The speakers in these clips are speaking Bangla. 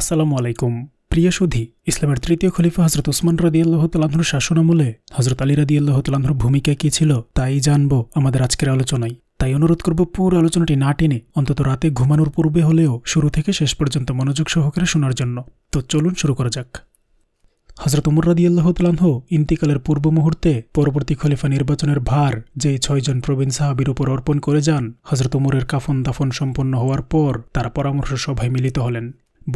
আসসালামু আলাইকুম প্রিয় সুধি ইসলামের তৃতীয় খলিফা হজরত উসমান রাদি আল্লাহতালাহর শাসনামূলে হজরত আলী রাদি আল্লাহতালাহর ভূমিকা কী ছিল তাই জানব আমাদের আজকের আলোচনায় তাই অনুরোধ করব পুরো আলোচনাটি না টেনে অন্তত রাতে ঘুমানোর পূর্বে হলেও শুরু থেকে শেষ পর্যন্ত মনোযোগ সহকারে শোনার জন্য তো চলুন শুরু করা যাক হজরত উমর রাদি আল্লাহতালাহ ইন্তিকালের পূর্ব মুহূর্তে পরবর্তী খলিফা নির্বাচনের ভার যে ছয়জন প্রবীণ সাহাবির উপর অর্পণ করে যান হজরত উমরের কাফন দাফন সম্পন্ন হওয়ার পর তারা পরামর্শ সভায় মিলিত হলেন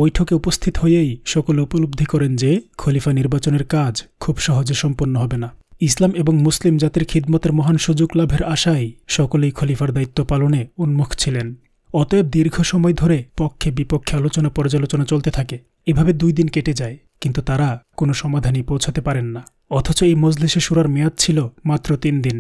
বৈঠকে উপস্থিত হয়েই সকলে উপলব্ধি করেন যে খলিফা নির্বাচনের কাজ খুব সহজে সম্পন্ন হবে না ইসলাম এবং মুসলিম জাতির খিদমতের মহান সুযোগ লাভের আশায় সকলেই খলিফার দায়িত্ব পালনে উন্মুখ ছিলেন অতএব দীর্ঘ সময় ধরে পক্ষে বিপক্ষে আলোচনা পর্যালোচনা চলতে থাকে এভাবে দুই দিন কেটে যায় কিন্তু তারা কোনো সমাধানই পৌঁছাতে পারেন না অথচ এই মজলিসে সুরার মেয়াদ ছিল মাত্র তিন দিন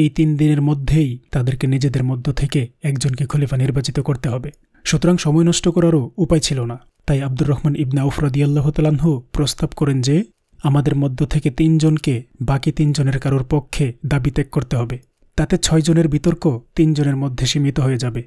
এই তিন দিনের মধ্যেই তাদেরকে নিজেদের মধ্য থেকে একজনকে খলিফা নির্বাচিত করতে হবে সুতরাং সময় নষ্ট করারও উপায় ছিল না তাই আব্দুর রহমান ইবনা আউফ রদিয়াল্লাহ তালাহ প্রস্তাব করেন যে আমাদের মধ্য থেকে তিনজনকে বাকি তিনজনের কারোর পক্ষে দাবি ত্যাগ করতে হবে তাতে ছয়জনের বিতর্ক তিনজনের মধ্যে সীমিত হয়ে যাবে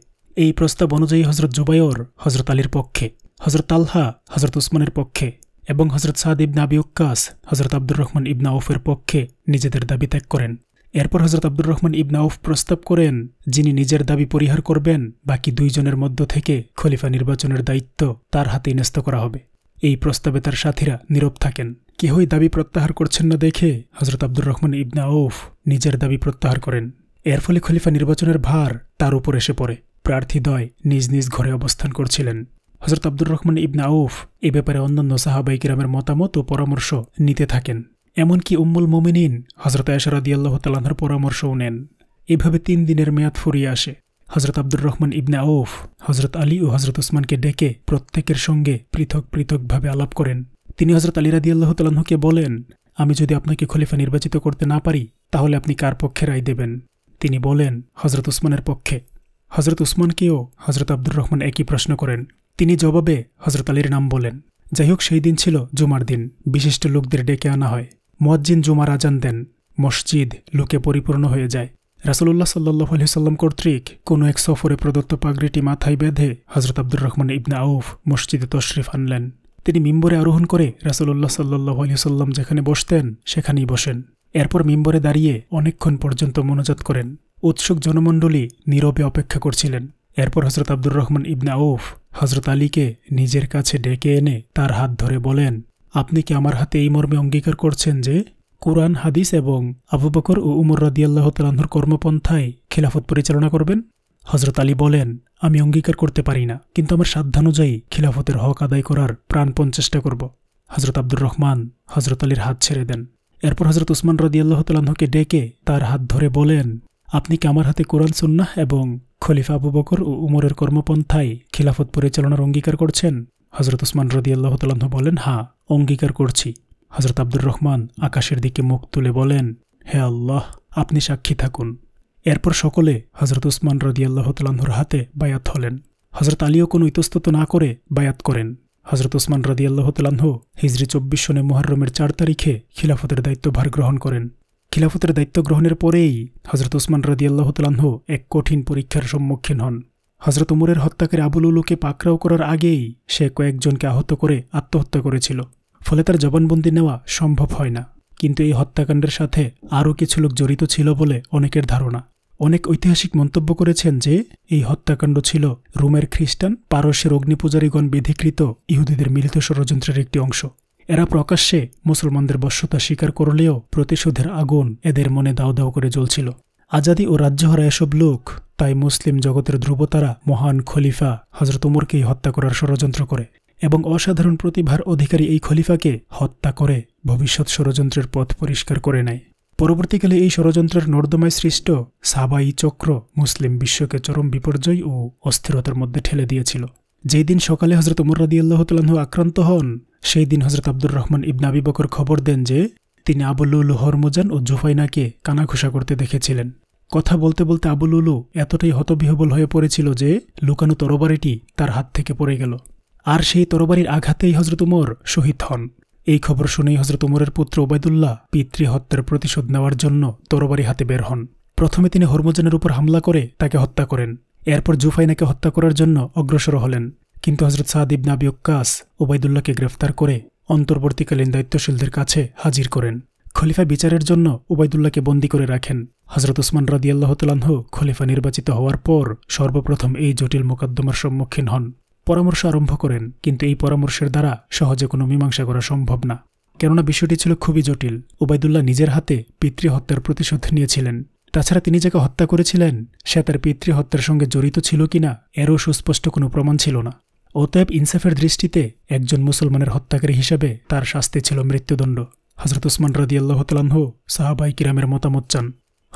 এই প্রস্তাব অনুযায়ী হজরত জুবায়র হজরত আলীর পক্ষে হজরত আলহা হজরত উসমানের পক্ষে এবং হজরত সাদ ইবনা আবি উক্কাস হজরত আব্দুর রহমান ইবনা ওফের পক্ষে নিজেদের দাবি ত্যাগ করেন এরপর হজরত আব্দুর রহমান ইবনাউফ প্রস্তাব করেন যিনি নিজের দাবি পরিহার করবেন বাকি দুইজনের মধ্য থেকে খলিফা নির্বাচনের দায়িত্ব তার হাতে ন্যস্ত করা হবে এই প্রস্তাবে তার সাথীরা নীরব থাকেন কেহই দাবি প্রত্যাহার করছেন না দেখে হজরত আব্দুর রহমান ইবনাউফ নিজের দাবি প্রত্যাহার করেন এর ফলে খলিফা নির্বাচনের ভার তার উপর এসে পড়ে প্রার্থীদ্বয় নিজ নিজ ঘরে অবস্থান করছিলেন হজরত আব্দুর রহমান ইবনা ওফ এ ব্যাপারে অন্যান্য সাহাবাই গ্রামের মতামত ও পরামর্শ নিতে থাকেন এমনকি উম্মুল মোমিনিন হজরত আয়সারদিয়াল্লাহ তালাহর পরামর্শও নেন এভাবে তিন দিনের মেয়াদ ফুরিয়ে আসে হজরত আব্দুর রহমান ইবনে আউফ হজরত আলী ও হজরত উসমানকে ডেকে প্রত্যেকের সঙ্গে পৃথক পৃথকভাবে আলাপ করেন তিনি হজরত আলী রাদিয়াল্লাহ তাল্লাহকে বলেন আমি যদি আপনাকে খলিফা নির্বাচিত করতে না পারি তাহলে আপনি কার পক্ষে রায় দেবেন তিনি বলেন হজরত উসমানের পক্ষে হজরত উসমানকেও হজরত আব্দুর রহমান একই প্রশ্ন করেন তিনি জবাবে হজরত আলীর নাম বলেন যাই হোক সেই দিন ছিল জুমার দিন বিশিষ্ট লোকদের ডেকে আনা হয় মজ্জিন জুমার আজান দেন মসজিদ লুকে পরিপূর্ণ হয়ে যায় রাসুল্লাহ সাল্লাহ আলহিসাল্লাম কর্তৃক কোনো এক সফরে প্রদত্ত পাগড়িটি মাথায় বেঁধে হজরত আব্দুর রহমান ইবনা আউফ মসজিদে তশরিফ আনলেন তিনি মিম্বরে আরোহণ করে রাসুল্লাহ সাল্লাহ আলহিসাল্লাম যেখানে বসতেন সেখানেই বসেন এরপর মিম্বরে দাঁড়িয়ে অনেকক্ষণ পর্যন্ত মনোজাত করেন উৎসুক জনমণ্ডলী নীরবে অপেক্ষা করছিলেন এরপর হজরত আব্দুর রহমান ইবনা আউফ হজরত আলীকে নিজের কাছে ডেকে এনে তার হাত ধরে বলেন আপনি কি আমার হাতে এই মর্মে অঙ্গীকার করছেন যে কোরআন হাদিস এবং আবু বকর ও উমর রাদিয়াল্লাহ তালাহর কর্মপন্থায় খিলাফত পরিচালনা করবেন হজরত আলী বলেন আমি অঙ্গীকার করতে পারি না কিন্তু আমার সাধ্যানুযায়ী খিলাফতের হক আদায় করার প্রাণপণ চেষ্টা করব হজরত আব্দুর রহমান হজরত আলীর হাত ছেড়ে দেন এরপর হজরত উসমান রদিয়াল্লাহ তালাহকে ডেকে তার হাত ধরে বলেন আপনি কি আমার হাতে কোরআন সুন্নাহ এবং খলিফা আবু বকর ও উমরের কর্মপন্থায় খিলাফত পরিচালনার অঙ্গীকার করছেন হজরত উসমান রদিয়াল্লাহ তালাহ বলেন হাঁ অঙ্গীকার করছি হজরত আব্দুর রহমান আকাশের দিকে মুখ তুলে বলেন হে আল্লাহ আপনি সাক্ষী থাকুন এরপর সকলে হজরত উসমান আল্লাহ তালাহুর হাতে বায়াত হলেন হজরত আলীও কোনো ইতস্তত না করে বায়াত করেন হজরত উসমান রদিয়াল্লাহ তালাহ হিজরি চব্বিশ সনে মোহরমের চার তারিখে খিলাফতের দায়িত্বভার গ্রহণ করেন খিলাফতের দায়িত্ব গ্রহণের পরেই হজরত উসমান রদিয়াল্লাহ তালাহ এক কঠিন পরীক্ষার সম্মুখীন হন হজরত উমরের হত্যাকারী আবুল উলুকে পাকড়াও করার আগেই সে কয়েকজনকে আহত করে আত্মহত্যা করেছিল ফলে তার জবানবন্দি নেওয়া সম্ভব হয় না কিন্তু এই হত্যাকাণ্ডের সাথে আরও কিছু লোক জড়িত ছিল বলে অনেকের ধারণা অনেক ঐতিহাসিক মন্তব্য করেছেন যে এই হত্যাকাণ্ড ছিল রোমের খ্রিস্টান পারস্যের অগ্নিপূজারীগণ বিধিকৃত ইহুদিদের মিলিত ষড়যন্ত্রের একটি অংশ এরা প্রকাশ্যে মুসলমানদের বশ্যতা স্বীকার করলেও প্রতিশোধের আগুন এদের মনে দাও দাও করে জ্বলছিল আজাদি ও হারা এসব লোক তাই মুসলিম জগতের ধ্রুবতারা মহান খলিফা হজরত উমরকেই হত্যা করার ষড়যন্ত্র করে এবং অসাধারণ প্রতিভার অধিকারী এই খলিফাকে হত্যা করে ভবিষ্যৎ ষড়যন্ত্রের পথ পরিষ্কার করে নেয় পরবর্তীকালে এই ষড়যন্ত্রের নর্দমায় সৃষ্ট সাবাই চক্র মুসলিম বিশ্বকে চরম বিপর্যয় ও অস্থিরতার মধ্যে ঠেলে দিয়েছিল যেই দিন সকালে হজরত উমর রাদি আল্লাহ আক্রান্ত হন সেই দিন হজরত আব্দুর রহমান ইবনা বকর খবর দেন যে তিনি আবুলুলু হরমুজান ও জুফাইনাকে কানাঘুষা করতে দেখেছিলেন কথা বলতে বলতে আবুলুলু এতটাই হতবিহবল হয়ে পড়েছিল যে লুকানো তরবারিটি তার হাত থেকে পড়ে গেল আর সেই তরবারির আঘাতেই হজরত উমর শহীদ হন এই খবর শুনেই হজরত উমরের পুত্র ওবায়দুল্লাহ পিতৃহত্যার প্রতিশোধ নেওয়ার জন্য তরবারি হাতে বের হন প্রথমে তিনি হরমোজনের উপর হামলা করে তাকে হত্যা করেন এরপর জুফাইনাকে হত্যা করার জন্য অগ্রসর হলেন কিন্তু হজরত সাদিব নাবি কাস ওবায়দুল্লাহকে গ্রেফতার করে অন্তর্বর্তীকালীন দায়িত্বশীলদের কাছে হাজির করেন খলিফা বিচারের জন্য ওবায়দুল্লাহকে বন্দি করে রাখেন হজরত উসমান রাদিয়াল্লাহ তালাহ খলিফা নির্বাচিত হওয়ার পর সর্বপ্রথম এই জটিল মোকদ্দমার সম্মুখীন হন পরামর্শ আরম্ভ করেন কিন্তু এই পরামর্শের দ্বারা সহজে কোনো মীমাংসা করা সম্ভব না কেননা বিষয়টি ছিল খুবই জটিল ওবায়দুল্লাহ নিজের হাতে পিতৃহত্যার প্রতিশোধ নিয়েছিলেন তাছাড়া তিনি যাকে হত্যা করেছিলেন সে তার পিতৃহত্যার সঙ্গে জড়িত ছিল কিনা এরও সুস্পষ্ট কোনো প্রমাণ ছিল না অতএব ইনসাফের দৃষ্টিতে একজন মুসলমানের হত্যাকারী হিসাবে তার শাস্তি ছিল মৃত্যুদণ্ড হজরত উসমান রদিয়াল্লাহ সাহাবাই কিরামের মতামত চান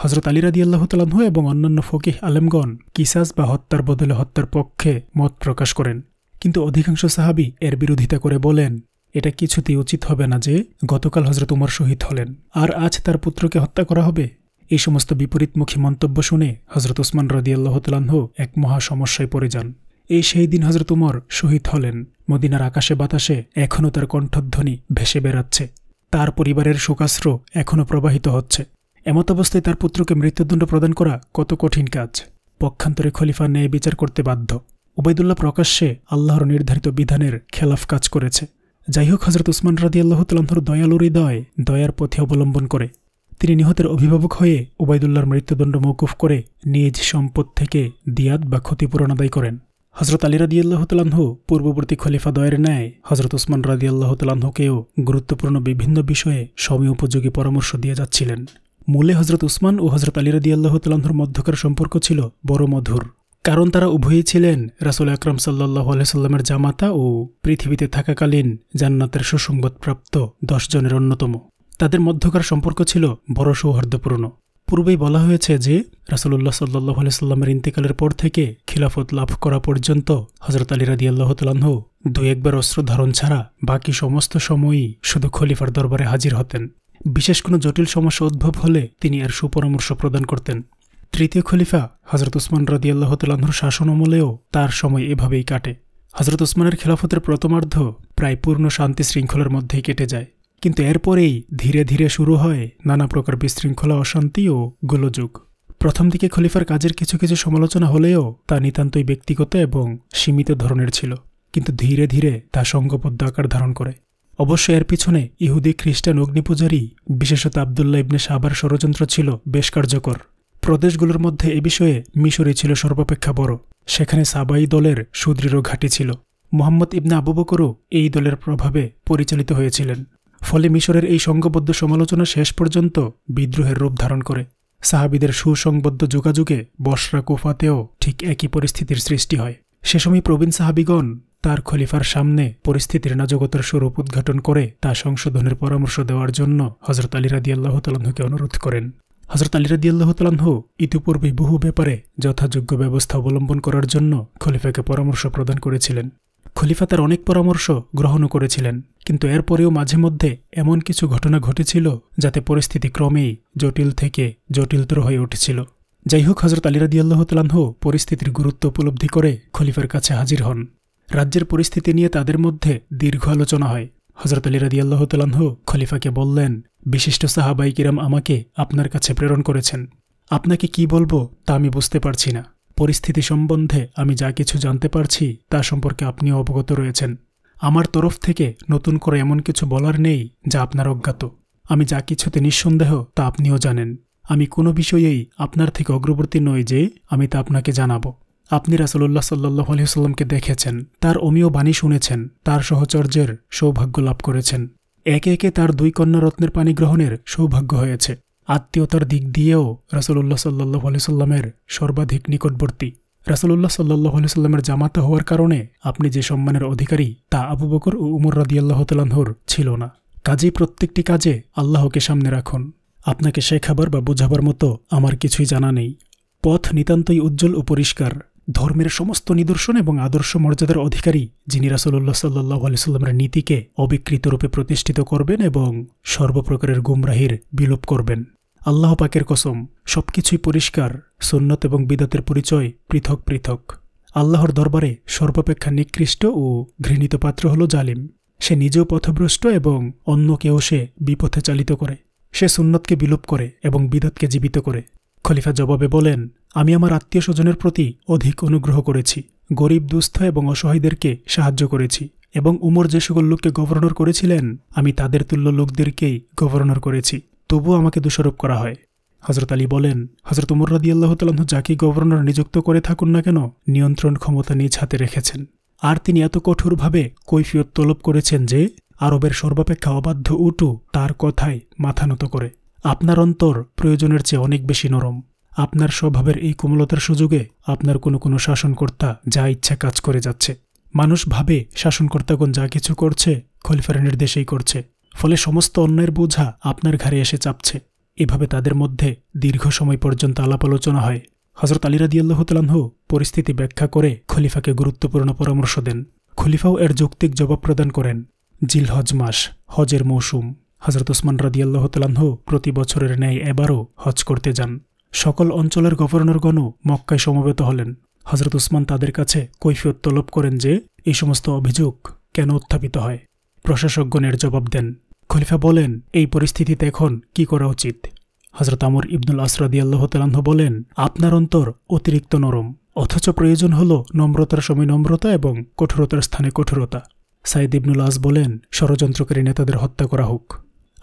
হজরত আলী রাদি আল্লাহতালাহু এবং অন্যান্য ফকিহ আলেমগণ কিসাস বা হত্যার বদলে হত্যার পক্ষে মত প্রকাশ করেন কিন্তু অধিকাংশ সাহাবি এর বিরোধিতা করে বলেন এটা কিছুতেই উচিত হবে না যে গতকাল হজরত উমর শহীদ হলেন আর আজ তার পুত্রকে হত্যা করা হবে এই সমস্ত বিপরীতমুখী মন্তব্য শুনে হজরত উসমান রদি আল্লাহতালাহ এক মহা সমস্যায় পড়ে যান এই সেই দিন হজরত উমর শহীদ হলেন মদিনার আকাশে বাতাসে এখনও তার কণ্ঠধ্বনি ভেসে বেড়াচ্ছে তার পরিবারের শোকাশ্র এখনও প্রবাহিত হচ্ছে এমত অবস্থায় তার পুত্রকে মৃত্যুদণ্ড প্রদান করা কত কঠিন কাজ পক্ষান্তরে খলিফা ন্যায় বিচার করতে বাধ্য উবায়দুল্লাহ প্রকাশ্যে আল্লাহর নির্ধারিত বিধানের খেলাফ কাজ করেছে যাই হোক হজরত উসমান রাদি আল্লাহতালাহর দয়ালু হৃদয় দয়ার পথে অবলম্বন করে তিনি নিহতের অভিভাবক হয়ে উবায়দুল্লাহর মৃত্যুদণ্ড মৌকুফ করে নিজ সম্পদ থেকে দিয়াত বা ক্ষতিপূরণ আদায় করেন হজরত আলী রাদি আল্লাহতালাহু পূর্ববর্তী খলিফা দয়ের ন্যায় হজরত উসমান রাদি আল্লাহতালাহুকেও গুরুত্বপূর্ণ বিভিন্ন বিষয়ে সময় উপযোগী পরামর্শ দিয়ে যাচ্ছিলেন মূলে হজরত উসমান ও হজরত আলী রদি আল্লাহতালাহর মধ্যকার সম্পর্ক ছিল বড় মধুর কারণ তারা উভয়ই ছিলেন রাসুল আকরম সাল্লাহ আলাইস্লামের জামাতা ও পৃথিবীতে থাকাকালীন জান্নাতের সুসংবাদপ্রাপ্ত দশজনের অন্যতম তাদের মধ্যকার সম্পর্ক ছিল বড় সৌহার্দ্যপূর্ণ পূর্বেই বলা হয়েছে যে রাসুল্লাহ সাল্লাহ আলাইস্লামের ইন্তেকালের পর থেকে খিলাফত লাভ করা পর্যন্ত হজরত আলী রাদি আল্লাহতালাহ দু একবার অস্ত্র ধারণ ছাড়া বাকি সমস্ত সময়ই শুধু খলিফার দরবারে হাজির হতেন বিশেষ কোনো জটিল সমস্যা উদ্ভব হলে তিনি এর সুপরামর্শ প্রদান করতেন তৃতীয় খলিফা হজরত উসমান রদিয়াল্লাহ তাল্লাহর শাসন আমলেও তার সময় এভাবেই কাটে হজরত উসমানের খেলাফতের প্রথমার্ধ প্রায় পূর্ণ শান্তি শৃঙ্খলার মধ্যেই কেটে যায় কিন্তু এরপরেই ধীরে ধীরে শুরু হয় নানা প্রকার বিশৃঙ্খলা অশান্তি ও গোলযুগ প্রথম দিকে খলিফার কাজের কিছু কিছু সমালোচনা হলেও তা নিতান্তই ব্যক্তিগত এবং সীমিত ধরনের ছিল কিন্তু ধীরে ধীরে তা সঙ্গবদ্ধ আকার ধারণ করে অবশ্য এর পিছনে ইহুদি খ্রিস্টান অগ্নিপূজারই বিশেষত আবদুল্লা ইবনে সাবার ষড়যন্ত্র ছিল বেশ কার্যকর প্রদেশগুলোর মধ্যে এ বিষয়ে মিশরই ছিল সর্বাপেক্ষা বড় সেখানে সাবাই দলের সুদৃঢ় ঘাঁটি ছিল মোহাম্মদ ইবনে আবু বকরও এই দলের প্রভাবে পরিচালিত হয়েছিলেন ফলে মিশরের এই সংঘবদ্ধ সমালোচনা শেষ পর্যন্ত বিদ্রোহের রূপ ধারণ করে সাহাবিদের সুসংবদ্ধ যোগাযোগে বসরা কোফাতেও ঠিক একই পরিস্থিতির সৃষ্টি হয় সে সময় প্রবীণ সাহাবিগণ তার খলিফার সামনে পরিস্থিতির নাজগতার স্বরূপ উদ্ঘাটন করে তা সংশোধনের পরামর্শ দেওয়ার জন্য হজরত আলী রাদি আল্লাহ তালাহুকে অনুরোধ করেন হজরত আলী রাদি আল্লাহ তালাহু ইতিপূর্বে বহু ব্যাপারে যথাযোগ্য ব্যবস্থা অবলম্বন করার জন্য খলিফাকে পরামর্শ প্রদান করেছিলেন খলিফা তার অনেক পরামর্শ গ্রহণও করেছিলেন কিন্তু এরপরেও মাঝে মধ্যে এমন কিছু ঘটনা ঘটেছিল যাতে পরিস্থিতি ক্রমেই জটিল থেকে জটিলতর হয়ে উঠেছিল যাই হোক হজরত আলী রাদিয়াল্লাহ তালাহ পরিস্থিতির গুরুত্ব উপলব্ধি করে খলিফার কাছে হাজির হন রাজ্যের পরিস্থিতি নিয়ে তাদের মধ্যে দীর্ঘ আলোচনা হয় হজরত আলী আল্লাহ তালাহ খলিফাকে বললেন বিশিষ্ট সাহাবাই কিরাম আমাকে আপনার কাছে প্রেরণ করেছেন আপনাকে কি বলবো তা আমি বুঝতে পারছি না পরিস্থিতি সম্বন্ধে আমি যা কিছু জানতে পারছি তা সম্পর্কে আপনিও অবগত রয়েছেন আমার তরফ থেকে নতুন করে এমন কিছু বলার নেই যা আপনার অজ্ঞাত আমি যা কিছুতে নিঃসন্দেহ তা আপনিও জানেন আমি কোনো বিষয়েই আপনার থেকে অগ্রবর্তী নই যে আমি তা আপনাকে জানাবো আপনি রাসুলুল্লাহ সাল্লাহ আলিয়াল্লামকে দেখেছেন তার অমীয় বাণী শুনেছেন তার সহচর্যের সৌভাগ্য লাভ করেছেন একে একে তার দুই কন্যা রত্নের পানি গ্রহণের সৌভাগ্য হয়েছে আত্মীয়তার দিক দিয়েও রাসুলুল্লাহ সাল্লাহ আলিয়াল্লামের সর্বাধিক নিকটবর্তী রাসুলুল্লাহ সাল্লাহ আলিয়াল্লামের জামাতা হওয়ার কারণে আপনি যে সম্মানের অধিকারী তা আবু বকর ও উমর রাদিয়াল্লাহ তালাহর ছিল না কাজেই প্রত্যেকটি কাজে আল্লাহকে সামনে রাখুন আপনাকে শেখাবার বা বোঝাবার মতো আমার কিছুই জানা নেই পথ নিতান্তই উজ্জ্বল ও পরিষ্কার ধর্মের সমস্ত নিদর্শন এবং আদর্শ মর্যাদার অধিকারী যিনি রাসুল্লাহ সাল্লাহ আলিয়াল্লামের নীতিকে অবিকৃতরূপে প্রতিষ্ঠিত করবেন এবং সর্বপ্রকারের গুমরাহির বিলোপ করবেন আল্লাহ পাকের কসম সবকিছুই পরিষ্কার সুন্নত এবং বিদাতের পরিচয় পৃথক পৃথক আল্লাহর দরবারে সর্বাপেক্ষা নিকৃষ্ট ও ঘৃণিত পাত্র হল জালিম সে নিজেও পথভ্রষ্ট এবং অন্যকেও সে বিপথে চালিত করে সে সুন্নতকে বিলোপ করে এবং বিদাতকে জীবিত করে খলিফা জবাবে বলেন আমি আমার আত্মীয় স্বজনের প্রতি অধিক অনুগ্রহ করেছি গরিব দুস্থ এবং অসহায়দেরকে সাহায্য করেছি এবং উমর যে সকল লোককে গভর্নর করেছিলেন আমি তাদের তুল্য লোকদেরকেই গভর্নর করেছি তবুও আমাকে দোষারোপ করা হয় হজরত আলী বলেন হজরত উমর রাদি আল্লাহতালাহ যাকে গভর্নর নিযুক্ত করে থাকুন না কেন নিয়ন্ত্রণ ক্ষমতা নিজ হাতে রেখেছেন আর তিনি এত কঠোরভাবে কৈফিয়ত তলব করেছেন যে আরবের সর্বাপেক্ষা অবাধ্য উটু তার কথায় মাথা নত করে আপনার অন্তর প্রয়োজনের চেয়ে অনেক বেশি নরম আপনার স্বভাবের এই কোমলতার সুযোগে আপনার কোনো কোনো শাসনকর্তা যা ইচ্ছা কাজ করে যাচ্ছে মানুষ ভাবে শাসনকর্তাগণ যা কিছু করছে খলিফার নির্দেশেই করছে ফলে সমস্ত অন্যের বোঝা আপনার ঘাড়ে এসে চাপছে এভাবে তাদের মধ্যে দীর্ঘ সময় পর্যন্ত আলাপ আলোচনা হয় হজরত আলিরাদিয়াল্লাহ তালাহু পরিস্থিতি ব্যাখ্যা করে খলিফাকে গুরুত্বপূর্ণ পরামর্শ দেন খলিফাও এর যৌক্তিক জবাব প্রদান করেন জিল হজ মাস হজের মৌসুম হজরত ওসমান রাদিয়াল্লাহ প্রতি বছরের ন্যায় এবারও হজ করতে যান সকল অঞ্চলের গভর্নরগণও মক্কায় সমবেত হলেন হজরত উসমান তাদের কাছে কৈফিয়ত তলব করেন যে এই সমস্ত অভিযোগ কেন উত্থাপিত হয় প্রশাসকগণের জবাব দেন খলিফা বলেন এই পরিস্থিতিতে এখন কি করা উচিত হজরত আমর ইবনুল আসরাদি আল্লাহতালাহ বলেন আপনার অন্তর অতিরিক্ত নরম অথচ প্রয়োজন হল নম্রতার সময় নম্রতা এবং কঠোরতার স্থানে কঠোরতা সাইদ ইবনুল আজ বলেন ষড়যন্ত্রকারী নেতাদের হত্যা করা হোক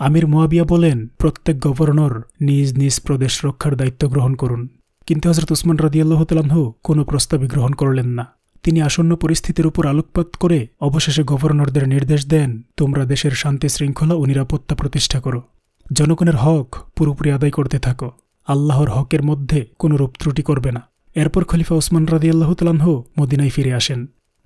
আমির মোয়াবিয়া বলেন প্রত্যেক গভর্নর নিজ নিজ প্রদেশ রক্ষার দায়িত্ব গ্রহণ করুন কিন্তু হজরত উসমান রাদিয়াল্লাহ তালাহু কোনো প্রস্তাবই গ্রহণ করলেন না তিনি আসন্ন পরিস্থিতির উপর আলোকপাত করে অবশেষে গভর্নরদের নির্দেশ দেন তোমরা দেশের শান্তি শৃঙ্খলা ও নিরাপত্তা প্রতিষ্ঠা করো জনগণের হক পুরোপুরি আদায় করতে থাকো আল্লাহর হকের মধ্যে কোনো রূপ ত্রুটি করবে না এরপর খলিফা ওসমান রাদিয়াল্লাহ তালাহু মদিনায় ফিরে আসেন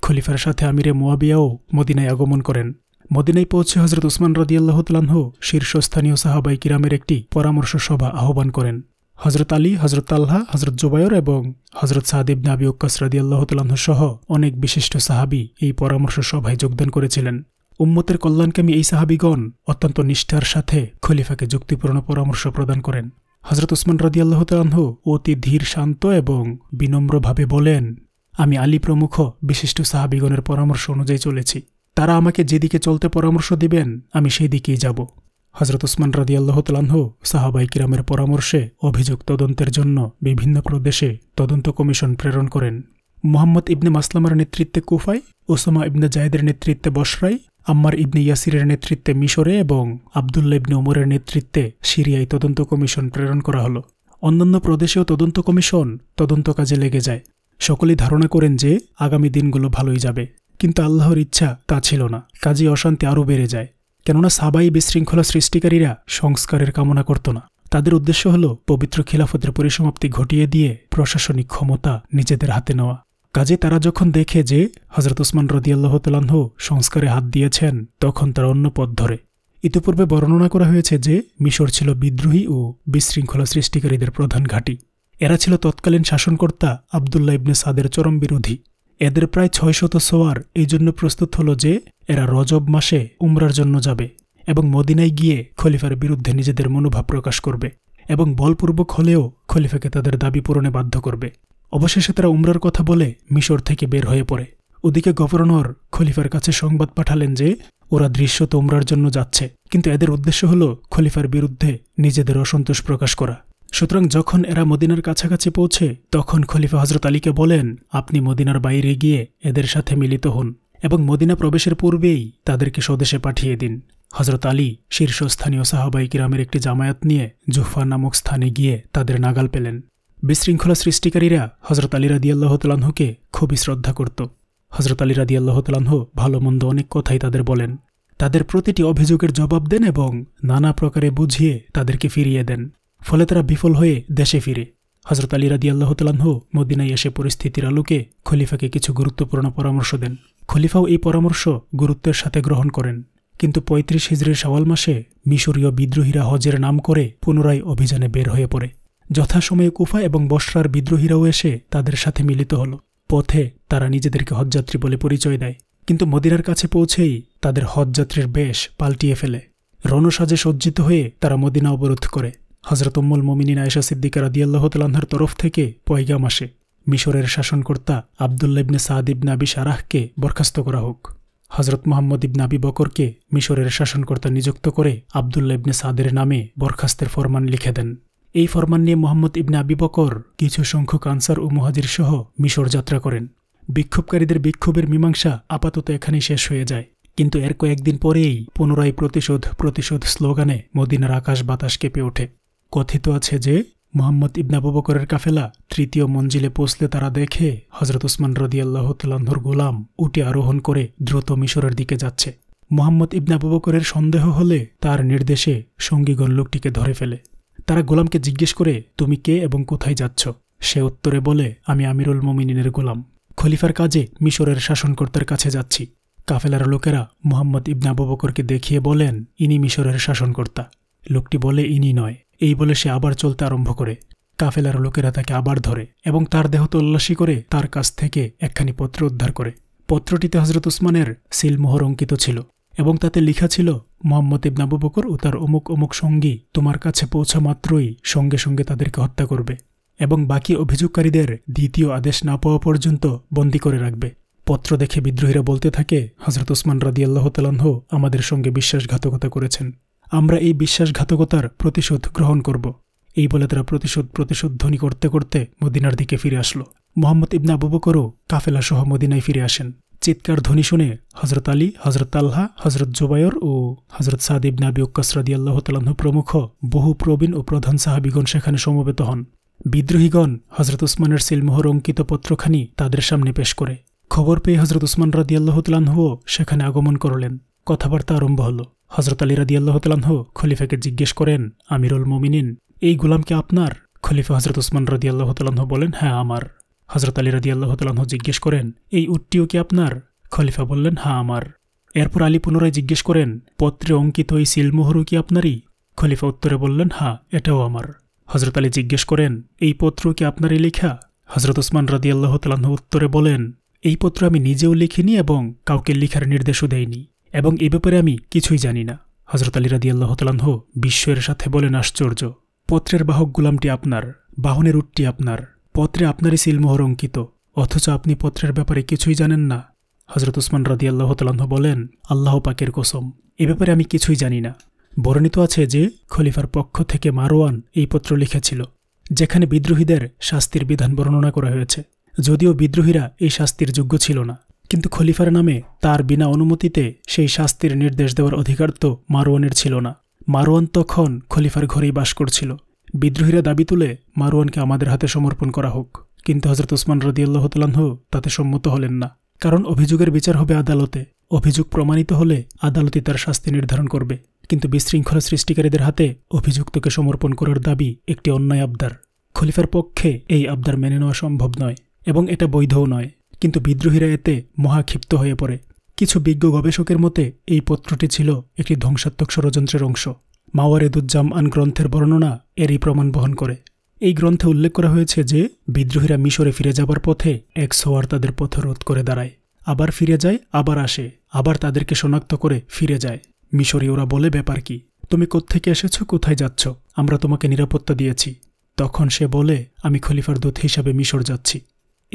খলিফার সাথে আমিরে মোয়াবিয়াও মদিনায় আগমন করেন মদিনায় পৌঁছে হজরত উসমান রদিয়াল্লাহ তালাহ শীর্ষস্থানীয় সাহাবাই কিরামের একটি পরামর্শ সভা আহ্বান করেন হজরত আলী হজরত আল্লাহ হজরত জুবায়র এবং হজরত সাদিব নাবি ওক্কাস রাদিয়াল্লাহ তালাহ সহ অনেক বিশিষ্ট সাহাবি এই পরামর্শ সভায় যোগদান করেছিলেন উম্মতের কল্যাণকামী এই সাহাবিগণ অত্যন্ত নিষ্ঠার সাথে খলিফাকে যুক্তিপূর্ণ পরামর্শ প্রদান করেন হজরত উসমান রদিয়াল্লাহ তালাহ অতি ধীর শান্ত এবং বিনম্রভাবে বলেন আমি আলী প্রমুখ বিশিষ্ট সাহাবিগণের পরামর্শ অনুযায়ী চলেছি তারা আমাকে যেদিকে চলতে পরামর্শ দিবেন আমি সেই দিকেই যাব হজরত উসমান রাদি আল্লাহ তালাহ সাহাবাই কিরামের পরামর্শে অভিযোগ তদন্তের জন্য বিভিন্ন প্রদেশে তদন্ত কমিশন প্রেরণ করেন মোহাম্মদ ইবনে মাসলামার নেতৃত্বে কুফাই ওসমা ইবনে জায়েদের নেতৃত্বে বসরাই আম্মার ইবনে ইয়াসিরের নেতৃত্বে মিশরে এবং আবদুল্লা ইবনে ওমরের নেতৃত্বে সিরিয়ায় তদন্ত কমিশন প্রেরণ করা হলো অন্যান্য প্রদেশেও তদন্ত কমিশন তদন্ত কাজে লেগে যায় সকলেই ধারণা করেন যে আগামী দিনগুলো ভালোই যাবে কিন্তু আল্লাহর ইচ্ছা তা ছিল না কাজেই অশান্তি আরও বেড়ে যায় কেননা সাবাই বিশৃঙ্খলা সৃষ্টিকারীরা সংস্কারের কামনা করত না তাদের উদ্দেশ্য হল পবিত্র খিলাফতের পরিসমাপ্তি ঘটিয়ে দিয়ে প্রশাসনিক ক্ষমতা নিজেদের হাতে নেওয়া কাজে তারা যখন দেখে যে হজরত ওসমান রদিয়াল্লাহতালাহ সংস্কারে হাত দিয়েছেন তখন তারা অন্য পথ ধরে ইতিপূর্বে বর্ণনা করা হয়েছে যে মিশর ছিল বিদ্রোহী ও বিশৃঙ্খলা সৃষ্টিকারীদের প্রধান ঘাঁটি এরা ছিল তৎকালীন শাসনকর্তা আবদুল্লা ইবনে সাদের চরম বিরোধী এদের প্রায় ছয়শত সোয়ার এই জন্য প্রস্তুত হলো যে এরা রজব মাসে উমরার জন্য যাবে এবং মদিনায় গিয়ে খলিফার বিরুদ্ধে নিজেদের মনোভাব প্রকাশ করবে এবং বলপূর্বক হলেও খলিফাকে তাদের দাবি পূরণে বাধ্য করবে অবশেষে তারা উমরার কথা বলে মিশর থেকে বের হয়ে পড়ে ওদিকে গভর্নর খলিফার কাছে সংবাদ পাঠালেন যে ওরা দৃশ্যত উমরার জন্য যাচ্ছে কিন্তু এদের উদ্দেশ্য হল খলিফার বিরুদ্ধে নিজেদের অসন্তোষ প্রকাশ করা সুতরাং যখন এরা মদিনার কাছাকাছি পৌঁছে তখন খলিফা হজরত আলীকে বলেন আপনি মদিনার বাইরে গিয়ে এদের সাথে মিলিত হন এবং মদিনা প্রবেশের পূর্বেই তাদেরকে স্বদেশে পাঠিয়ে দিন হজরত আলী শীর্ষস্থানীয় সাহাবাই কিরামের একটি জামায়াত নিয়ে জুফা নামক স্থানে গিয়ে তাদের নাগাল পেলেন বিশৃঙ্খলা সৃষ্টিকারীরা হজরত আলী রাদিয়াল্লাহতালাহুকে খুবই শ্রদ্ধা করত হজরত আলী রাদিয়াল্লাহতালাহ ভালো মন্দ অনেক কথাই তাদের বলেন তাদের প্রতিটি অভিযোগের জবাব দেন এবং নানা প্রকারে বুঝিয়ে তাদেরকে ফিরিয়ে দেন ফলে তারা বিফল হয়ে দেশে ফিরে হজরত আলী রাদি আল্লাহ তালাহু মদিনায় এসে পরিস্থিতির আলোকে খলিফাকে কিছু গুরুত্বপূর্ণ পরামর্শ দেন খলিফাও এই পরামর্শ গুরুত্বের সাথে গ্রহণ করেন কিন্তু পঁয়ত্রিশ হিজড়ির সওয়াল মাসে মিশরীয় বিদ্রোহীরা হজের নাম করে পুনরায় অভিযানে বের হয়ে পড়ে যথাসময়ে কুফা এবং বসরার বিদ্রোহীরাও এসে তাদের সাথে মিলিত হল পথে তারা নিজেদেরকে হজযাত্রী বলে পরিচয় দেয় কিন্তু মদিনার কাছে পৌঁছেই তাদের হজযাত্রীর বেশ পাল্টিয়ে ফেলে রণসাজে সজ্জিত হয়ে তারা মদিনা অবরোধ করে হজরত উম্মুল মোমিনিন আয়েশা সিদ্দিকা রাদিয়াল্লাহ তালাহার তরফ থেকে পয়গাম আসে মিশরের শাসনকর্তা আবদুল্লা ইবনে সাদ ইবনে আবি সারাহকে বরখাস্ত করা হোক হজরত মোহাম্মদ ইবনে আবি বকরকে মিশরের শাসনকর্তা নিযুক্ত করে আবদুল্লা ইবনে সাদের নামে বরখাস্তের ফরমান লিখে দেন এই ফরমান নিয়ে মোহাম্মদ ইবনে আবি বকর কিছু সংখ্যক আনসার ও মহাজির সহ মিশর যাত্রা করেন বিক্ষোভকারীদের বিক্ষোভের মীমাংসা আপাতত এখানেই শেষ হয়ে যায় কিন্তু এর কয়েকদিন পরেই পুনরায় প্রতিশোধ প্রতিশোধ স্লোগানে মদিনার আকাশ বাতাস কেঁপে ওঠে কথিত আছে যে মোহাম্মদ ইবনাবু বকরের কাফেলা তৃতীয় মঞ্জিলে পৌঁছলে তারা দেখে হজরত উসমান রদিয়াল্লাহ তুলান্ধর গোলাম উটি আরোহণ করে দ্রুত মিশরের দিকে যাচ্ছে মোহাম্মদ ইবনাবু বকরের সন্দেহ হলে তার নির্দেশে সঙ্গীগণ লোকটিকে ধরে ফেলে তারা গোলামকে জিজ্ঞেস করে তুমি কে এবং কোথায় যাচ্ছ সে উত্তরে বলে আমি আমিরুল মোমিনিনের গোলাম খলিফার কাজে মিশরের শাসনকর্তার কাছে যাচ্ছি কাফেলার লোকেরা মোহাম্মদ ইবনাবু বকরকে দেখিয়ে বলেন ইনি মিশরের শাসনকর্তা লোকটি বলে ইনি নয় এই বলে সে আবার চলতে আরম্ভ করে কাফেলার লোকেরা তাকে আবার ধরে এবং তার দেহ তল্লাশি করে তার কাছ থেকে একখানি পত্র উদ্ধার করে পত্রটিতে হজরত উসমানের সিলমোহর অঙ্কিত ছিল এবং তাতে লিখা ছিল মোহাম্মদ ইবনাবু বকর ও তার অমুক অমুক সঙ্গী তোমার কাছে পৌঁছা মাত্রই সঙ্গে সঙ্গে তাদেরকে হত্যা করবে এবং বাকি অভিযোগকারীদের দ্বিতীয় আদেশ না পাওয়া পর্যন্ত বন্দি করে রাখবে পত্র দেখে বিদ্রোহীরা বলতে থাকে হজরত উসমান রাদিয়াল্লাহ তালাহ আমাদের সঙ্গে বিশ্বাসঘাতকতা করেছেন আমরা এই বিশ্বাসঘাতকতার প্রতিশোধ গ্রহণ করব এই বলে তারা প্রতিশোধ প্রতিশোধ ধ্বনি করতে করতে মদিনার দিকে ফিরে আসলো মোহাম্মদ ইবনা আবু বকরও কাফেলা সহ মদিনায় ফিরে আসেন চিৎকার ধ্বনি শুনে হজরত আলী হজরত আল্লাহ হজরত জোবায়র ও হজরত সাদ ইবনা বিউকাসরাদি আল্লাহ তালাহ প্রমুখ বহু প্রবীণ ও প্রধান সাহাবিগণ সেখানে সমবেত হন বিদ্রোহীগণ হজরত উসমানের সিলমোহর অঙ্কিত পত্রখানি তাদের সামনে পেশ করে খবর পেয়ে হজরত উসমান রাদি আল্লাহ সেখানে আগমন করলেন কথাবার্তা আরম্ভ হলো হজরত আলী রাদি আল্লাহ তালাহ খলিফাকে জিজ্ঞেস করেন আমিরুল মোমিনিন এই গোলামকে আপনার খলিফা হজরত উসমান রদি আল্লাহ তালাহ বলেন হ্যাঁ আমার হজরত আলী রাদি আল্লাহ তালাহ জিজ্ঞেস করেন এই উটটিও কি আপনার খলিফা বললেন হ্যাঁ আমার এরপর আলী পুনরায় জিজ্ঞেস করেন পত্রে অঙ্কিত এই সিলমোহরও কি আপনারই খলিফা উত্তরে বললেন হ্যাঁ এটাও আমার হজরত আলী জিজ্ঞেস করেন এই পত্র কি আপনারই লেখা হজরত উসমান রাদি আল্লাহ তালাহ উত্তরে বলেন এই পত্র আমি নিজেও লিখিনি এবং কাউকে লিখার নির্দেশও দেয়নি এবং এ ব্যাপারে আমি কিছুই জানি না হজরত আলী রাদি আল্লাহতালাহ বিশ্বের সাথে বলেন আশ্চর্য পত্রের বাহক গুলামটি আপনার বাহনের উটটি আপনার পত্রে আপনারই সিলমোহর অঙ্কিত অথচ আপনি পত্রের ব্যাপারে কিছুই জানেন না হজরত উসমান রাদি আল্লাহতালাহ বলেন আল্লাহ পাকের কোসম এ ব্যাপারে আমি কিছুই জানি না বর্ণিত আছে যে খলিফার পক্ষ থেকে মারোয়ান এই পত্র লিখেছিল যেখানে বিদ্রোহীদের শাস্তির বিধান বর্ণনা করা হয়েছে যদিও বিদ্রোহীরা এই শাস্তির যোগ্য ছিল না কিন্তু খলিফার নামে তার বিনা অনুমতিতে সেই শাস্তির নির্দেশ দেওয়ার অধিকার তো মারোয়ানের ছিল না মারোয়ান তখন খলিফার ঘরেই বাস করছিল বিদ্রোহীরা দাবি তুলে মারোয়ানকে আমাদের হাতে সমর্পণ করা হোক কিন্তু হজরত উসমান রদিয়াল্লাহ তালাহ তাতে সম্মত হলেন না কারণ অভিযোগের বিচার হবে আদালতে অভিযোগ প্রমাণিত হলে আদালতই তার শাস্তি নির্ধারণ করবে কিন্তু বিশৃঙ্খলা সৃষ্টিকারীদের হাতে অভিযুক্তকে সমর্পণ করার দাবি একটি অন্যায় আবদার খলিফার পক্ষে এই আবদার মেনে নেওয়া সম্ভব নয় এবং এটা বৈধও নয় কিন্তু বিদ্রোহীরা এতে মহাক্ষিপ্ত হয়ে পড়ে কিছু বিজ্ঞ গবেষকের মতে এই পত্রটি ছিল একটি ধ্বংসাত্মক ষড়যন্ত্রের অংশ মাওয়ারেদুজ্জামান গ্রন্থের বর্ণনা এরই প্রমাণ বহন করে এই গ্রন্থে উল্লেখ করা হয়েছে যে বিদ্রোহীরা মিশরে ফিরে যাবার পথে এক সোয়ার তাদের পথ রোধ করে দাঁড়ায় আবার ফিরে যায় আবার আসে আবার তাদেরকে শনাক্ত করে ফিরে যায় ওরা বলে ব্যাপার কি তুমি কোত্থেকে এসেছ কোথায় যাচ্ছ আমরা তোমাকে নিরাপত্তা দিয়েছি তখন সে বলে আমি খলিফার দূত হিসাবে মিশর যাচ্ছি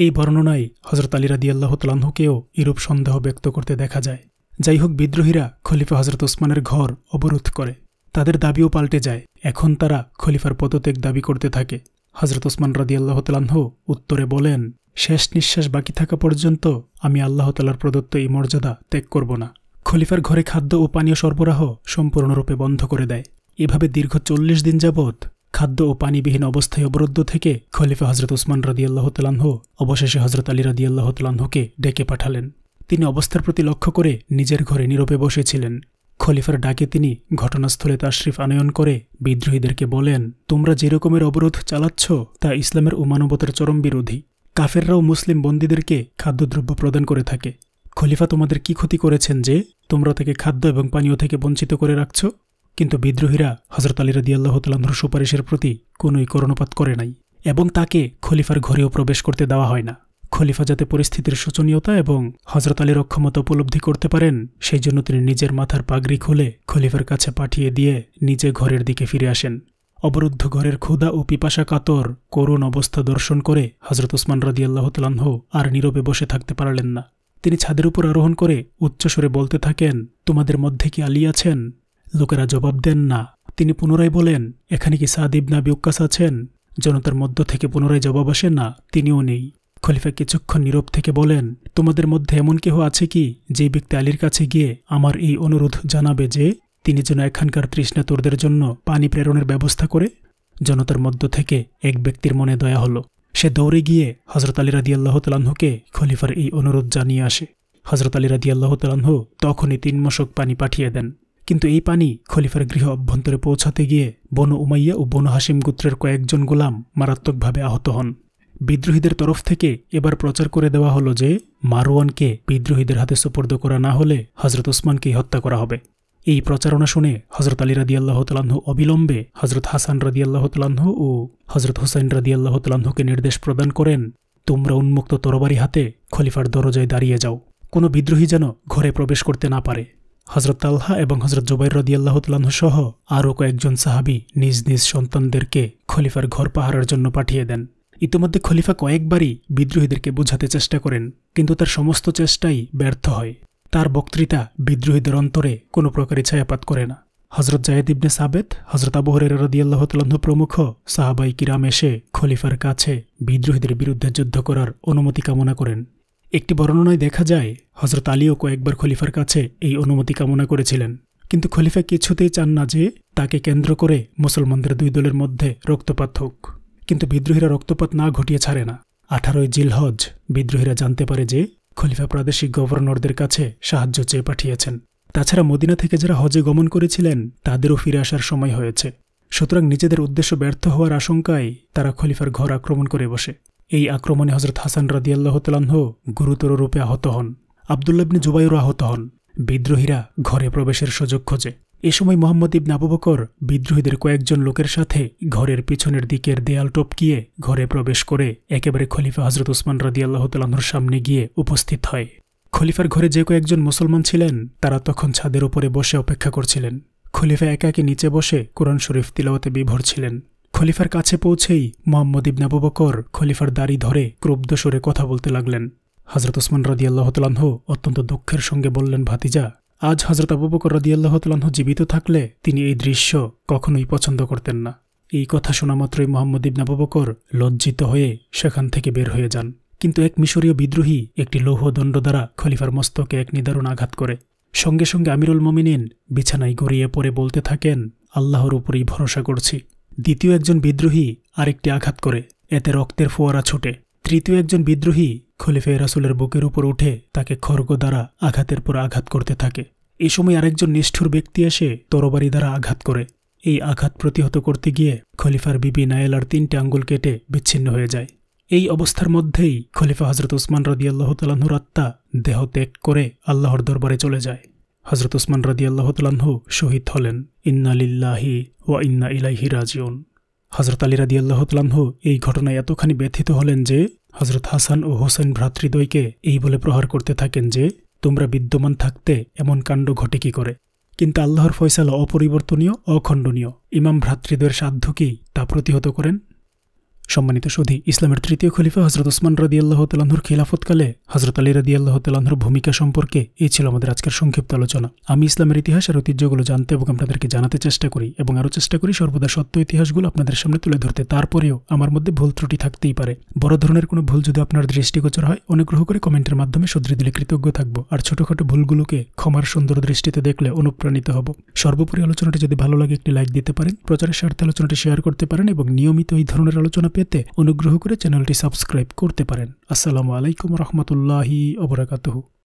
এই বর্ণনায় হজরত আলী রাদি আল্লাহ তালাহুকেও এরূপ সন্দেহ ব্যক্ত করতে দেখা যায় যাই হোক বিদ্রোহীরা খলিফা হজরত ওসমানের ঘর অবরোধ করে তাদের দাবিও পাল্টে যায় এখন তারা খলিফার পদত্যাগ দাবি করতে থাকে হজরত ওসমান রাদি আল্লাহ তালাহ উত্তরে বলেন শেষ নিঃশ্বাস বাকি থাকা পর্যন্ত আমি আল্লাহ তালার প্রদত্ত এই মর্যাদা ত্যাগ করব না খলিফার ঘরে খাদ্য ও পানীয় সরবরাহ সম্পূর্ণরূপে বন্ধ করে দেয় এভাবে দীর্ঘ চল্লিশ দিন যাবৎ খাদ্য ও পানিবিহীন অবস্থায় অবরুদ্ধ থেকে খলিফা হজরত রাদি আল্লাহ তালাহ অবশেষে হজরত আলী আল্লাহ তালাহকে ডেকে পাঠালেন তিনি অবস্থার প্রতি লক্ষ্য করে নিজের ঘরে নীরবে বসেছিলেন খলিফার ডাকে তিনি ঘটনাস্থলে তাশরিফ আনয়ন করে বিদ্রোহীদেরকে বলেন তোমরা যেরকমের অবরোধ চালাচ্ছ তা ইসলামের ও মানবতার চরম বিরোধী কাফেররাও মুসলিম বন্দীদেরকে খাদ্যদ্রব্য প্রদান করে থাকে খলিফা তোমাদের কি ক্ষতি করেছেন যে তোমরা তাকে খাদ্য এবং পানীয় থেকে বঞ্চিত করে রাখছ কিন্তু বিদ্রোহীরা হজরত আলী আল্লাহ তালাহর সুপারিশের প্রতি কোনোই করণপাত করে নাই এবং তাকে খলিফার ঘরেও প্রবেশ করতে দেওয়া হয় না খলিফা যাতে পরিস্থিতির শোচনীয়তা এবং হজরত আলীর অক্ষমতা উপলব্ধি করতে পারেন সেই জন্য তিনি নিজের মাথার পাগড়ি খুলে খলিফার কাছে পাঠিয়ে দিয়ে নিজে ঘরের দিকে ফিরে আসেন অবরুদ্ধ ঘরের ক্ষুধা ও পিপাসা কাতর করুণ অবস্থা দর্শন করে হজরত ওসমান রদিয়াল্লাহ আর নীরবে বসে থাকতে পারলেন না তিনি ছাদের উপর আরোহণ করে উচ্চস্বরে বলতে থাকেন তোমাদের মধ্যে কি আলী আছেন লোকেরা জবাব দেন না তিনি পুনরায় বলেন এখানে কি সাদ না বিউকাস আছেন জনতার মধ্য থেকে পুনরায় জবাব আসে না তিনিও নেই খলিফা কিছুক্ষণ নীরব থেকে বলেন তোমাদের মধ্যে এমন কেহ আছে কি যে ব্যক্তি আলীর কাছে গিয়ে আমার এই অনুরোধ জানাবে যে তিনি যেন এখানকার তৃষ্ণাতোরদের জন্য পানি প্রেরণের ব্যবস্থা করে জনতার মধ্য থেকে এক ব্যক্তির মনে দয়া হলো সে দৌড়ে গিয়ে হজরত আলী রাদি আল্লাহ তালাহুকে খলিফার এই অনুরোধ জানিয়ে আসে হজরত আলী রাদি আল্লাহ তালাহু তখনই তিন মশক পানি পাঠিয়ে দেন কিন্তু এই পানি খলিফার গৃহ অভ্যন্তরে পৌঁছাতে গিয়ে বনু উমাইয়া ও বনু হাসিম গোত্রের কয়েকজন গোলাম মারাত্মকভাবে আহত হন বিদ্রোহীদের তরফ থেকে এবার প্রচার করে দেওয়া হলো যে মারওয়ানকে বিদ্রোহীদের হাতে সুপর্দ করা না হলে হজরত ওসমানকেই হত্যা করা হবে এই প্রচারণা শুনে হজরত আলী আল্লাহ তালাহু অবিলম্বে হজরত হাসান আল্লাহ তালাহু ও হজরত হুসাইন আল্লাহ তালাহুকে নির্দেশ প্রদান করেন তোমরা উন্মুক্ত তরবারি হাতে খলিফার দরজায় দাঁড়িয়ে যাও কোনো বিদ্রোহী যেন ঘরে প্রবেশ করতে না পারে হজরত আল্লাহ এবং হজরত জুবাইর রদিয়াল্লাহতলাহ সহ আরও কয়েকজন সাহাবি নিজ নিজ সন্তানদেরকে খলিফার ঘর পাহারার জন্য পাঠিয়ে দেন ইতিমধ্যে খলিফা কয়েকবারই বিদ্রোহীদেরকে বোঝাতে চেষ্টা করেন কিন্তু তার সমস্ত চেষ্টাই ব্যর্থ হয় তার বক্তৃতা বিদ্রোহীদের অন্তরে কোনো প্রকারই ছায়াপাত করে না হজরত জায়দ ইবনে সাবেদ হজরত আবহরের আল্লাহ তালাহ প্রমুখ সাহাবাই কিরাম এসে খলিফার কাছে বিদ্রোহীদের বিরুদ্ধে যুদ্ধ করার অনুমতি কামনা করেন একটি বর্ণনায় দেখা যায় হজরত আলীও কয়েকবার খলিফার কাছে এই অনুমতি কামনা করেছিলেন কিন্তু খলিফা কিছুতেই চান না যে তাকে কেন্দ্র করে মুসলমানদের দুই দলের মধ্যে রক্তপাত হোক কিন্তু বিদ্রোহীরা রক্তপাত না ঘটিয়ে ছাড়ে না আঠারোই জিলহজ বিদ্রোহীরা জানতে পারে যে খলিফা প্রাদেশিক গভর্নরদের কাছে সাহায্য চেয়ে পাঠিয়েছেন তাছাড়া মদিনা থেকে যারা হজে গমন করেছিলেন তাদেরও ফিরে আসার সময় হয়েছে সুতরাং নিজেদের উদ্দেশ্য ব্যর্থ হওয়ার আশঙ্কায় তারা খলিফার ঘর আক্রমণ করে বসে এই আক্রমণে হজরত হাসান রদিয়াল্লাহ তালাহ গুরুতর রূপে আহত হন আবদুল্লা ইবনে জুবাইরও আহত হন বিদ্রোহীরা ঘরে প্রবেশের সুযোগ খোঁজে এ সময় মোহাম্মদ ইবন আবুবকর বিদ্রোহীদের কয়েকজন লোকের সাথে ঘরের পিছনের দিকের দেয়াল টপকিয়ে ঘরে প্রবেশ করে একেবারে খলিফা হজরত উসমান রদিয়াল্লাহ তালাহর সামনে গিয়ে উপস্থিত হয় খলিফার ঘরে যে কয়েকজন মুসলমান ছিলেন তারা তখন ছাদের উপরে বসে অপেক্ষা করছিলেন খলিফা একাকে নিচে বসে কোরআন শরীফ তিলাওয়াতে বিভর ছিলেন খলিফার কাছে পৌঁছেই মোহাম্মদ ইবনাবু বকর খলিফার দাড়ি ধরে ক্রুব্ধ সরে কথা বলতে লাগলেন হজরত ওসমান রদি অত্যন্ত দুঃখের সঙ্গে বললেন ভাতিজা আজ হজরত আবু বকর রদি জীবিত থাকলে তিনি এই দৃশ্য কখনোই পছন্দ করতেন না এই কথা শোনা মাত্রই মোহাম্মদ ইবনাবু বকর লজ্জিত হয়ে সেখান থেকে বের হয়ে যান কিন্তু এক মিশরীয় বিদ্রোহী একটি লৌহ দণ্ড দ্বারা খলিফার মস্তকে এক নিদারুণ আঘাত করে সঙ্গে সঙ্গে আমিরুল মমিনিন বিছানায় গড়িয়ে পড়ে বলতে থাকেন আল্লাহর উপরেই ভরসা করছি দ্বিতীয় একজন বিদ্রোহী আরেকটি আঘাত করে এতে রক্তের ফোয়ারা ছুটে তৃতীয় একজন বিদ্রোহী খলিফে রাসুলের বুকের উপর উঠে তাকে খর্গ দ্বারা আঘাতের পর আঘাত করতে থাকে এ সময় আরেকজন নিষ্ঠুর ব্যক্তি এসে তরবারি দ্বারা আঘাত করে এই আঘাত প্রতিহত করতে গিয়ে খলিফার বিবি নায়েলার তিনটি আঙ্গুল কেটে বিচ্ছিন্ন হয়ে যায় এই অবস্থার মধ্যেই খলিফা হজরত ওসমান রদিয়াল্লাহ তালাহুর আত্মা দেহ ত্যাগ করে আল্লাহর দরবারে চলে যায় হজরত ওসমান আল্লাহ তালাহু শহীদ হলেন ইন্না লিল্লাহি ওয়া ইন্না ইলাইহি রাজিউন হজরত আলী রাদিয়াল্লাহ তালাহু এই ঘটনায় এতখানি ব্যথিত হলেন যে হজরত হাসান ও হোসেন ভ্রাতৃদ্বয়কে এই বলে প্রহার করতে থাকেন যে তোমরা বিদ্যমান থাকতে এমন কাণ্ড ঘটে কি করে কিন্তু আল্লাহর ফয়সালা অপরিবর্তনীয় অখণ্ডনীয় ইমাম ভ্রাতৃদের সাধ্য কি তা প্রতিহত করেন সম্মানিত সৌদি ইসলামের তৃতীয় খলিফা হজরত ওসমান রদি আল্লাহ তালাহুর খিলাফতকালে হজরত আলী রদি আল্লাহ তালাহুর ভূমিকা সম্পর্কে এই ছিল আমাদের আজকের সংক্ষিপ্ত আলোচনা আমি ইসলামের ইতিহাস আর ঐতিহ্যগুলো জানতে এবং আপনাদেরকে জানাতে চেষ্টা করি এবং আরও চেষ্টা করি সর্বদা সত্য ইতিহাসগুলো আপনাদের সামনে তুলে ধরতে তারপরেও আমার মধ্যে ভুল ত্রুটি থাকতেই পারে বড় ধরনের কোনো ভুল যদি আপনার দৃষ্টিগোচর হয় অনুগ্রহ করে কমেন্টের মাধ্যমে শুধরে দিলে কৃতজ্ঞ থাকবো আর ছোটখাটো ভুলগুলোকে ক্ষমার সুন্দর দৃষ্টিতে দেখলে অনুপ্রাণিত হব সর্বোপরি আলোচনাটি যদি ভালো লাগে একটি লাইক দিতে পারেন প্রচারের স্বার্থে আলোচনাটি শেয়ার করতে পারেন এবং নিয়মিত এই ধরনের আলোচনা তে অনুগ্রহ করে চ্যানেলটি সাবস্ক্রাইব করতে পারেন আসসালামু আলাইকুম রাহমাতুল্লাহি ওবারাকাতুহু